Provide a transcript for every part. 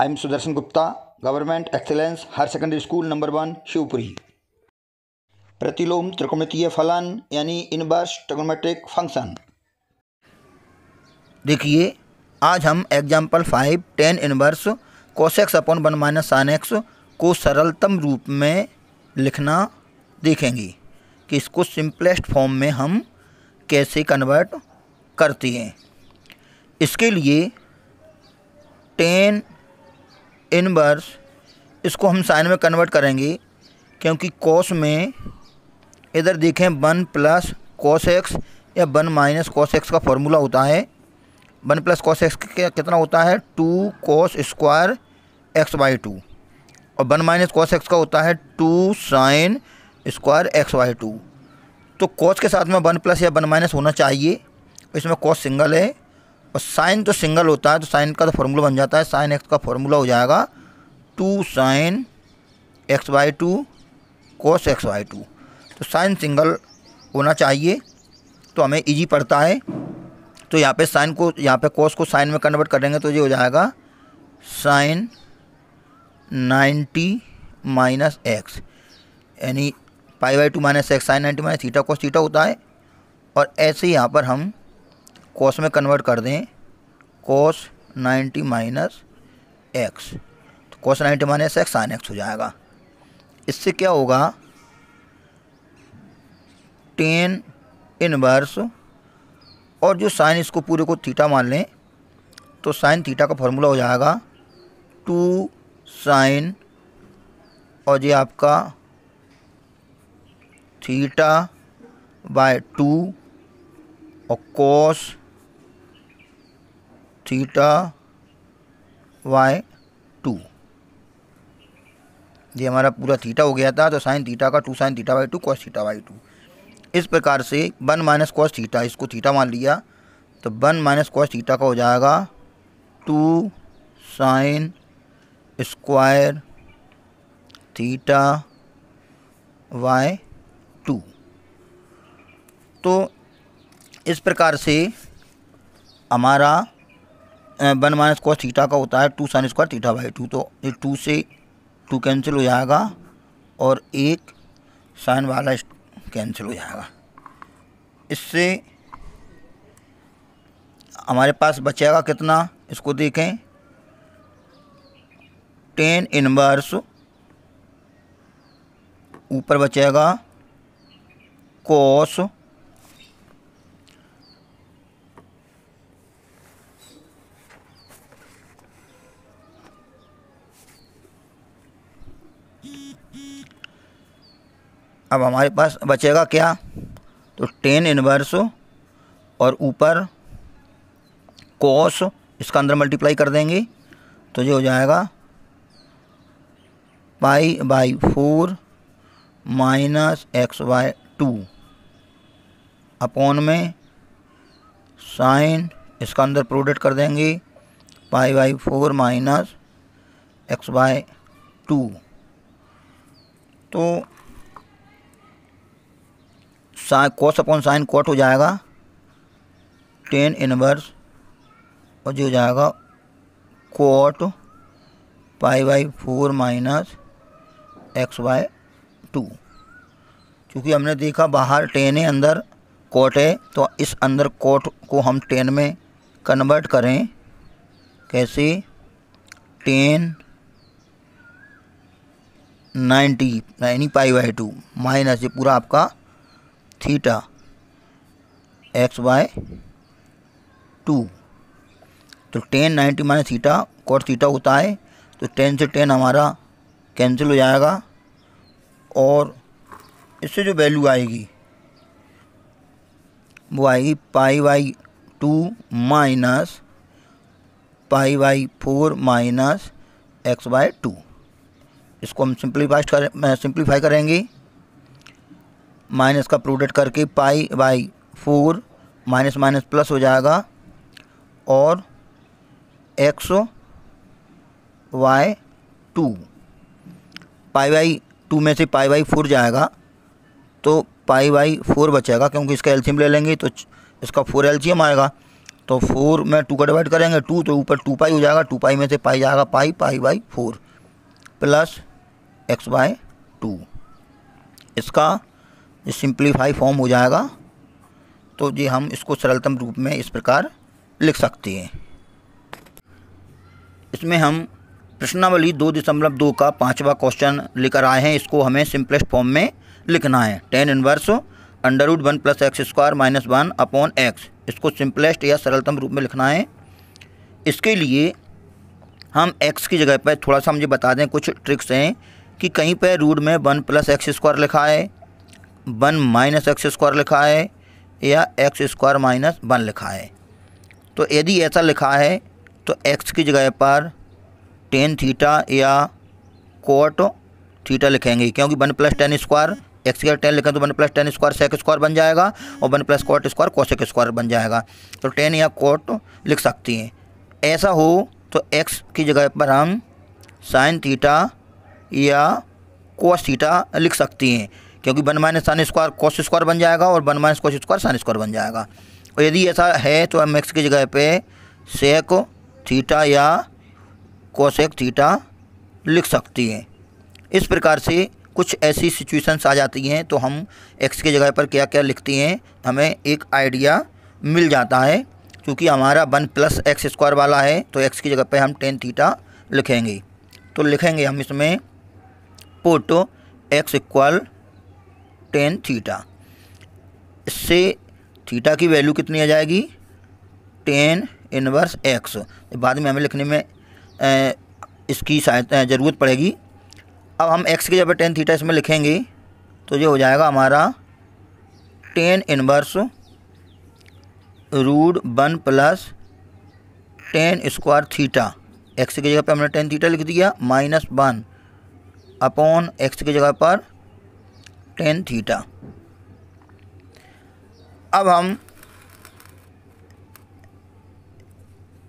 I am Sudarshan Gupta government excellence higher secondary school number one Shivpuri प्रतिलोम त्रिकोणमितीय फलन यानी इनवर्स ट्रिग्नोमेट्रिक फंक्शन देखिए आज हम example five tan inverse cosec x upon one minus sin x को सरलतम रूप में लिखना देखेंगे कि इसको सिंपलेस्ट फॉर्म में हम कैसे कन्वर्ट करते हैं इसके लिए टेन इनवर्स इसको हम साइन में कन्वर्ट करेंगे क्योंकि कॉस में इधर देखें वन प्लस कॉस एक्स या वन माइनस कॉस एक्स का फॉर्मूला होता है वन प्लस कॉस एक्स का कितना होता है two cos square x by two और वन माइनस कॉस एक्स का होता है two sin square x by two तो कॉस के साथ में वन प्लस या वन माइनस होना चाहिए इसमें कॉस सिंगल है और साइन तो सिंगल होता है तो साइन का तो फॉर्मूला बन जाता है साइन एक्स का फॉर्मूला हो जाएगा two sin x by two cos x by two तो साइन सिंगल होना चाहिए तो हमें इजी पड़ता है तो यहाँ पे साइन को यहाँ पे कोस को साइन में कन्वर्ट करेंगे तो ये हो जाएगा साइन नाइन्टी माइनस एक्स यानी pi by two minus x sin ninety minus theta cos theta होता है और ऐसे यहाँ पर हम कॉस में कन्वर्ट कर दें कॉस नाइन्टी माइनस एक्स तो cos ninety minus x sin x हो जाएगा इससे क्या होगा टेन इनवर्स और जो साइन इसको पूरे को थीटा मान लें तो साइन थीटा का फॉर्मूला हो जाएगा टू साइन और ये आपका थीटा बाय टू और कॉस थीटा वाई टू ये हमारा पूरा थीटा हो गया था तो साइन थीटा का two sin theta by two cos theta by two इस प्रकार से वन माइनस कॉस थीटा इसको थीटा मान लिया तो वन माइनस कॉस थीटा का हो जाएगा two sin square theta by two तो इस प्रकार से हमारा वन माइनस कॉस थीटा का होता है two sin square theta by two तो ये टू से टू कैंसिल हो जाएगा और एक साइन वाला कैंसिल हो जाएगा इससे हमारे पास बचेगा कितना इसको देखें टेन इनवर्स ऊपर बचेगा कोस अब हमारे पास बचेगा क्या तो टेन इनवर्स और ऊपर कोस इसका अंदर मल्टीप्लाई कर देंगे तो ये हो जाएगा pi by four minus x by two upon में साइन इसका अंदर प्रोडक्ट कर देंगे pi by four minus x by two तो sin cos upon sin cot हो जाएगा टेन इनवर्स और जो हो जाएगा cot pi by four minus x by two चूँकि हमने देखा बाहर टेन है अंदर कोट है तो इस अंदर कोट को हम टेन में कन्वर्ट करें कैसे टेन नाइन्टी यानी पाई बाई टू माइनस ये पूरा आपका थीटा एक्स बाय टू तो tan ninety minus theta cot theta होता है तो टेन से टेन हमारा कैंसिल हो जाएगा और इससे जो वैल्यू आएगी वो आएगी pi by two minus pi by four minus x by two इसको हम सिंप्लीफाइड कर सिंप्लीफाई करेंगे माइनस का प्रोडक्ट करके pi by four minus minus plus हो जाएगा और x by two pi by two में से पाई बाई फोर जाएगा तो पाई बाई फोर बचेगा क्योंकि इसका एल्शियम ले लेंगे तो इसका फोर एल्शियम आएगा तो फोर में टू का डिवाइड करेंगे टू तो ऊपर टू पाई हो जाएगा टू पाई में से पाई जाएगा pi pi by four plus x by two इसका ये सिंप्लीफाई फॉर्म हो जाएगा तो जी हम इसको सरलतम रूप में इस प्रकार लिख सकते हैं इसमें हम प्रश्नावली दो दशमलव दो का पांचवा क्वेश्चन लेकर आए हैं इसको हमें सिंपलेस्ट फॉर्म में लिखना है tan inverse under root one plus x square minus one upon x इसको सिंपलेस्ट या सरलतम रूप में लिखना है इसके लिए हम एक्स की जगह पर थोड़ा सा मुझे बता दें कुछ ट्रिक्स हैं कि कहीं पर रूट में वन प्लस एक्स स्क्वायर लिखा है वन माइनस एक्स स्क्वायर लिखा है या एक्स स्क्वायर माइनस वन लिखा है तो यदि ऐसा लिखा है तो एक्स की जगह पर टेन थीटा या कोट थीटा लिखेंगे क्योंकि one plus tan square x की टेन लिखें तो one plus tan square sec square बन जाएगा और one plus cot square cosec square बन जाएगा तो टेन या कोट लिख सकती हैं ऐसा हो तो एक्स की जगह पर हम साइन थीटा या कोस थीटा लिख सकती हैं क्योंकि one minus sin square cos square बन जाएगा और one minus cos square sin square बन जाएगा और यदि ऐसा है तो हम एक्स की जगह पे सेक थीटा या कोसेक थीटा लिख सकती हैं इस प्रकार से कुछ ऐसी सिचुएशंस आ जाती हैं तो हम एक्स की जगह पर क्या क्या लिखती हैं हमें एक आइडिया मिल जाता है क्योंकि हमारा वन प्लस एक्स स्क्वायर वाला है तो एक्स की जगह पर हम टेन थीटा लिखेंगे तो लिखेंगे हम इसमें put x equal tan theta इससे थीटा की वैल्यू कितनी आ जाएगी टेन इनवर्स एक्स बाद में हमें लिखने में इसकी सहायता ज़रूरत पड़ेगी अब हम एक्स की जगह टेन थीटा इसमें लिखेंगे तो ये हो जाएगा हमारा tan inverse root one plus tan square theta x की जगह पर हमने टेन थीटा लिख दिया माइनस वन अपॉन एक्स की जगह पर टेन थीटा अब हम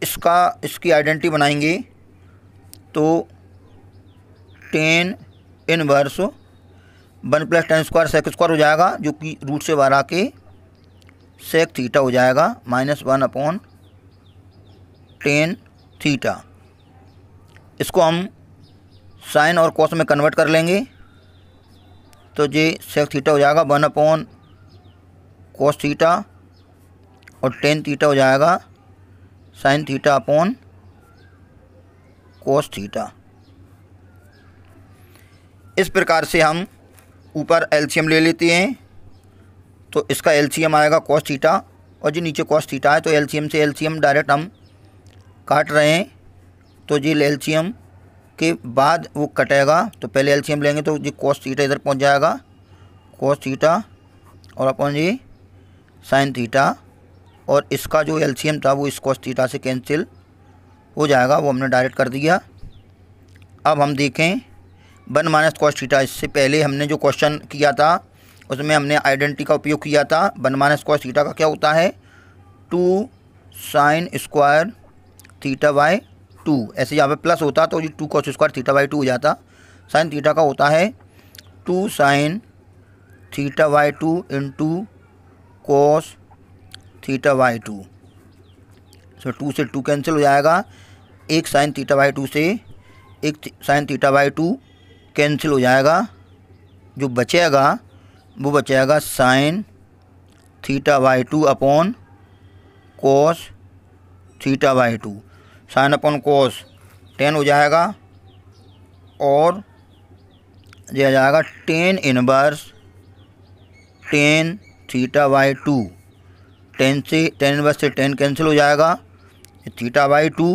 इसका इसकी आइडेंटिटी बनाएंगे तो tan inverse one plus tan square sec square हो जाएगा जो कि रूट से बारह के सेक थीटा हो जाएगा minus one upon tan theta इसको हम साइन और कॉस में कन्वर्ट कर लेंगे तो जी सेक थीटा हो जाएगा वन अपॉन कोस थीटा और टेन थीटा हो जाएगा sin theta upon cos theta इस प्रकार से हम ऊपर एलसीएम ले लेते हैं तो इसका एलसीएम आएगा कोस थीटा और जी नीचे कोस थीटा है तो एलसीएम से एलसीएम डायरेक्ट हम काट रहे हैं तो जी एलसीएम के बाद वो कटेगा तो पहले एलसीएम लेंगे तो जी कोस थीटा इधर पहुंच जाएगा कोस थीटा और अपन जी साइन थीटा और इसका जो एलसीएम था वो इस कोस थीटा से कैंसिल हो जाएगा वो हमने डायरेक्ट कर दिया अब हम देखें वन माइनस कोस थीटा इससे पहले हमने जो क्वेश्चन किया था उसमें हमने आइडेंटिटी का उपयोग किया था वन माइनस कोस थीटा का क्या होता है two sin square theta by two ऐसे यहाँ पे प्लस होता तो two cos square theta by two हो जाता साइन थीटा का होता है two sin theta by two into cos theta by two so two से टू कैंसिल हो जाएगा एक साइन थीटा बाई टू से एक sin theta by two cancel हो जाएगा जो बचेगा वो बचेगा sin theta by two upon cos theta by two sin upon cos tan हो जाएगा और यह आ जाएगा tan inverse tan theta by two tan से टेन इनवर्स से टेन कैंसिल हो जाएगा थीटा बाई टू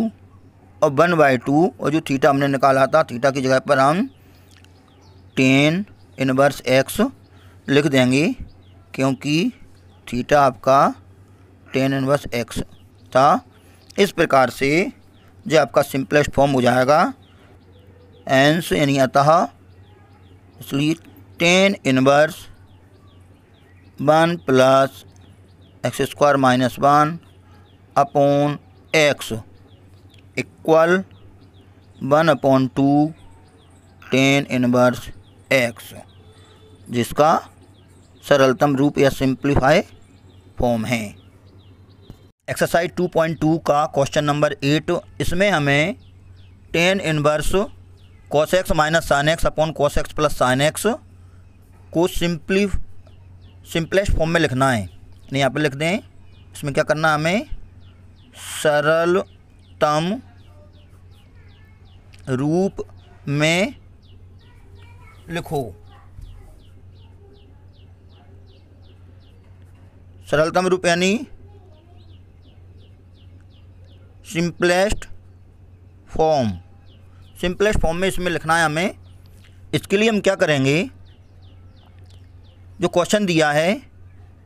और वन बाई टू और जो थीटा हमने निकाला था थीटा की जगह पर हम टेन इनवर्स एक्स लिख देंगे क्योंकि थीटा आपका टेन इनवर्स एक्स था इस प्रकार से जो आपका सिंपलेस्ट फॉर्म हो जाएगा एंस यानी अतः इसलिए tan inverse one plus x square minus one upon x equal one upon two tan inverse x जिसका सरलतम रूप या सिंप्लीफाई फॉर्म है एक्सरसाइज 2.2 का क्वेश्चन नंबर एट इसमें हमें tan inverse x minus sin x upon x plus sin x को simply simplest form में लिखना है नहीं यहाँ पे लिख दें इसमें क्या करना हमें सरलतम रूप में लिखो सरलतम रूप यानी सिंपलेस्ट फॉर्म सिंपलेस्ट फॉर्म में इसमें लिखना है हमें इसके लिए हम क्या करेंगे जो क्वेश्चन दिया है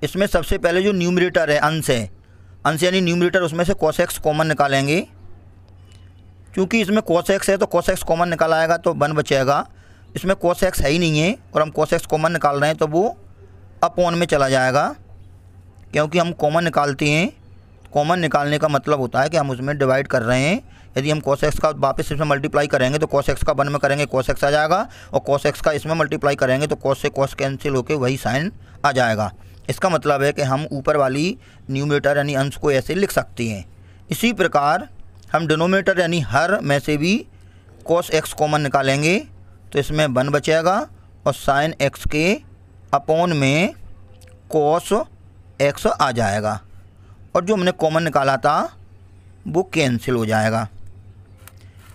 इसमें सबसे पहले जो न्यूमरेटर है अंश है अंश यानी न्यूमरेटर उसमें से कॉशेक्स कॉमन निकालेंगे क्योंकि इसमें एक्स है तो कॉसेक्स कॉमन निकाल आएगा तो वन बचेगा इसमें एक्स है ही नहीं है और हम एक्स कॉमन निकाल रहे हैं तो वो अपॉन में चला जाएगा क्योंकि हम कॉमन निकालते हैं कॉमन निकालने का मतलब होता है कि हम उसमें डिवाइड कर रहे हैं यदि हम कॉस एक्स का वापस इसमें मल्टीप्लाई करेंगे तो कॉस एक्स का वन में करेंगे कॉस एक्स आ जाएगा और कॉस एक्स का इसमें मल्टीप्लाई करेंगे तो कॉस से कॉस कैंसिल होकर वही साइन आ जाएगा इसका मतलब है कि हम ऊपर वाली न्यूमेटर यानी अंश को ऐसे लिख सकते हैं इसी प्रकार हम डिनोमेटर यानी हर में से भी कॉस एक्स कॉमन निकालेंगे तो इसमें वन बचेगा और साइन एक्स के अपॉन में कॉस एक्स आ जाएगा और जो हमने कॉमन निकाला था वो कैंसिल हो जाएगा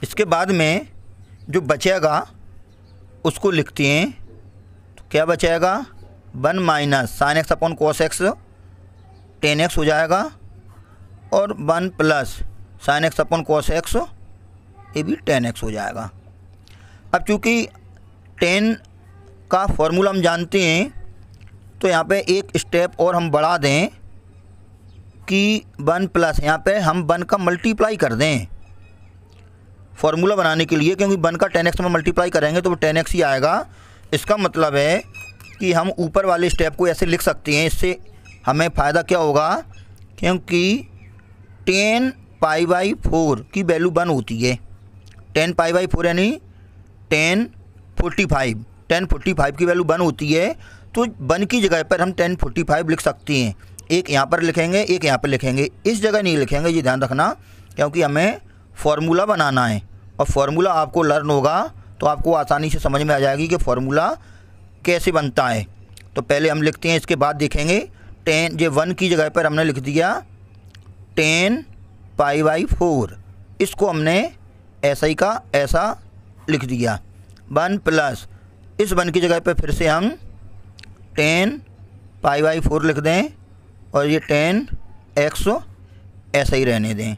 इसके बाद में जो बचेगा उसको लिखते हैं तो क्या बचेगा one minus sin x upon cos x tan x हो जाएगा और one plus sin x upon cos x ये भी टेन एक्स हो जाएगा अब चूँकि टेन का फॉर्मूला हम जानते हैं तो यहाँ पे एक स्टेप और हम बढ़ा दें कि वन प्लस यहाँ पे हम वन का मल्टीप्लाई कर दें फार्मूला बनाने के लिए क्योंकि वन का टेन एक्स में मल्टीप्लाई करेंगे तो वो टेन एक्स ही आएगा इसका मतलब है कि हम ऊपर वाले स्टेप को ऐसे लिख सकते हैं इससे हमें फ़ायदा क्या होगा क्योंकि टेन पाई बाई फोर की वैल्यू वन होती है टेन पाई बाई फोर यानी tan forty five tan forty five की वैल्यू वन होती है तो वन की जगह पर हम टेन फोर्टी फाइव लिख सकते हैं एक यहाँ पर लिखेंगे एक यहाँ पर लिखेंगे इस जगह नहीं लिखेंगे ये ध्यान रखना क्योंकि हमें फार्मूला बनाना है और फार्मूला आपको लर्न होगा तो आपको आसानी से समझ में आ जाएगी कि फार्मूला कैसे बनता है तो पहले हम लिखते हैं इसके बाद देखेंगे टेन ये वन की जगह पर हमने लिख दिया टेन पाई बाई फोर इसको हमने ऐसा ही का ऐसा लिख दिया वन प्लस इस वन की जगह पर फिर से हम टेन पाई बाई फोर लिख दें और ये टेन एक्स ऐसा ही रहने दें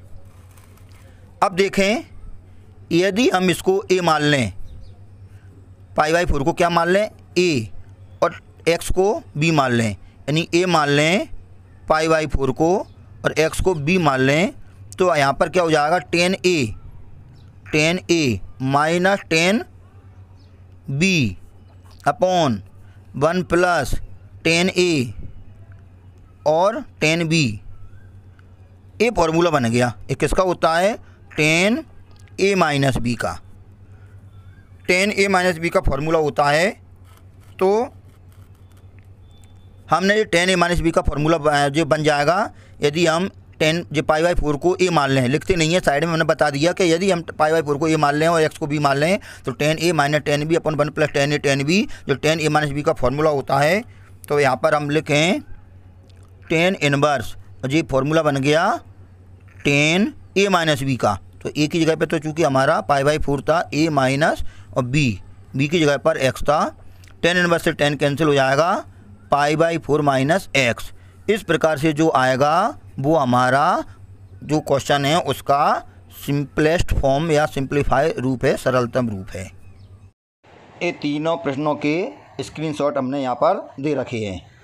अब देखें यदि हम इसको ए मान लें पाई बाई फोर को क्या मान लें ए और एक्स को बी मान लें यानी ए मान लें पाई बाई फोर को और एक्स को बी मान लें तो यहाँ पर क्या हो जाएगा tan A tan A minus tan B upon one plus tan A और टेन बी ये फॉर्मूला बन गया ये किसका होता है टेन ए माइनस बी का टेन ए माइनस बी का फॉर्मूला होता है तो हमने ये टेन ए माइनस बी का फॉर्मूला जो बन जाएगा यदि हम टेन जो पाई बाई फोर को ए मान लें लिखते नहीं है साइड में हमने बता दिया कि यदि हम पाई बाई फोर को ए मान लें और एक्स को बी मान लें तो tan A minus tan B upon one plus tan A tan B जो टेन ए माइनस बी का फॉर्मूला होता है तो यहाँ पर हम लिखें टेन इनवर्स जी फॉर्मूला बन गया टेन ए माइनस बी का तो ए की जगह पे तो चूंकि हमारा पाई बाई फोर था ए माइनस और बी बी की जगह पर एक्स था टेन इनवर्स से टेन कैंसिल हो जाएगा pi by four minus x इस प्रकार से जो आएगा वो हमारा जो क्वेश्चन है उसका सिंपलेस्ट फॉर्म या सिंप्लीफाई रूप है सरलतम रूप है ये तीनों प्रश्नों के स्क्रीनशॉट हमने यहाँ पर दे रखे हैं